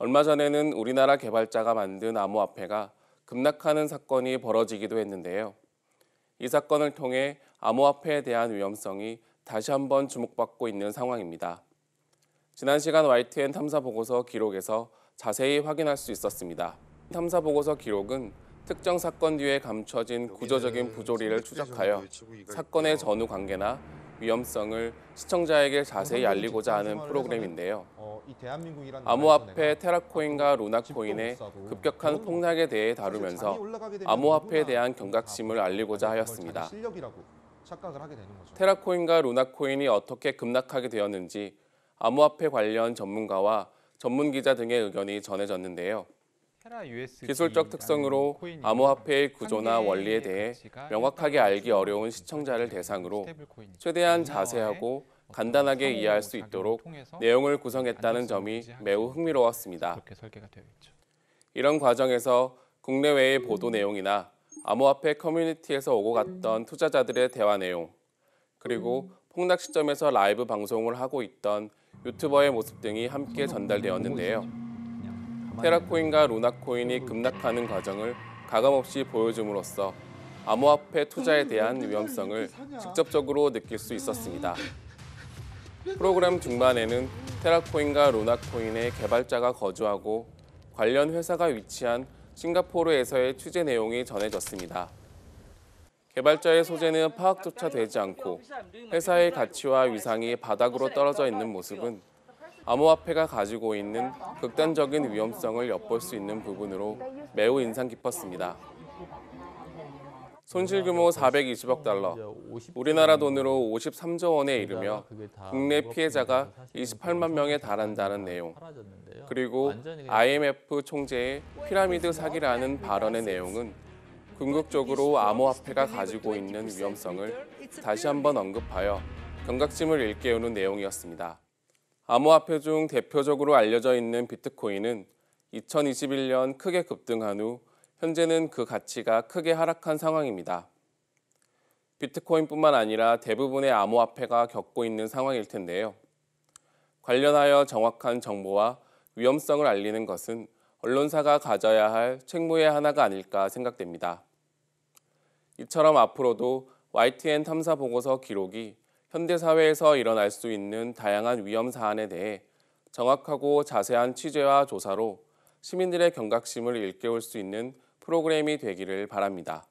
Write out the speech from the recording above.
얼마 전에는 우리나라 개발자가 만든 암호화폐가 급락하는 사건이 벌어지기도 했는데요. 이 사건을 통해 암호화폐에 대한 위험성이 다시 한번 주목받고 있는 상황입니다. 지난 시간 YTN 탐사 보고서 기록에서 자세히 확인할 수 있었습니다. 탐사 보고서 기록은 특정 사건 뒤에 감춰진 구조적인 부조리를 추적하여 그 사건의 전후 관계나 위험성을 시청자에게 자세히 알리고자 하는 프로그램인데요. 암호화폐 테라코인과 루나코인의 급격한 폭락에 대해 다루면서 암호화폐에 대한 경각심을 알리고자 하였습니다. 테라코인과 루나코인이 어떻게 급락하게 되었는지 암호화폐 관련 전문가와 전문 기자 등의 의견이 전해졌는데요. 기술적 특성으로 암호화폐의 구조나 원리에 대해 명확하게 알기 어려운 시청자를 대상으로 최대한 자세하고 간단하게 이해할 수 있도록 내용을 구성했다는 점이 매우 흥미로웠습니다. 이런 과정에서 국내외의 보도 내용이나 암호화폐 커뮤니티에서 오고 갔던 투자자들의 대화 내용, 그리고 폭락 시점에서 라이브 방송을 하고 있던 유튜버의 모습 등이 함께 전달되었는데요. 테라코인과 루나코인이 급락하는 과정을 가감없이 보여줌으로써 암호화폐 투자에 대한 위험성을 직접적으로 느낄 수 있었습니다. 프로그램 중반에는 테라코인과 루나코인의 개발자가 거주하고 관련 회사가 위치한 싱가포르에서의 취재 내용이 전해졌습니다. 개발자의 소재는 파악조차 되지 않고 회사의 가치와 위상이 바닥으로 떨어져 있는 모습은 암호화폐가 가지고 있는 극단적인 위험성을 엿볼 수 있는 부분으로 매우 인상 깊었습니다. 손실 규모 420억 달러, 우리나라 돈으로 53조 원에 이르며 국내 피해자가 28만 명에 달한다는 내용, 그리고 IMF 총재의 피라미드 사기라는 발언의 내용은 궁극적으로 암호화폐가 가지고 있는 위험성을 다시 한번 언급하여 경각심을 일깨우는 내용이었습니다. 암호화폐 중 대표적으로 알려져 있는 비트코인은 2021년 크게 급등한 후 현재는 그 가치가 크게 하락한 상황입니다. 비트코인뿐만 아니라 대부분의 암호화폐가 겪고 있는 상황일 텐데요. 관련하여 정확한 정보와 위험성을 알리는 것은 언론사가 가져야 할 책무의 하나가 아닐까 생각됩니다. 이처럼 앞으로도 YTN 탐사 보고서 기록이 현대 사회에서 일어날 수 있는 다양한 위험 사안에 대해 정확하고 자세한 취재와 조사로 시민들의 경각심을 일깨울 수 있는 프로그램이 되기를 바랍니다.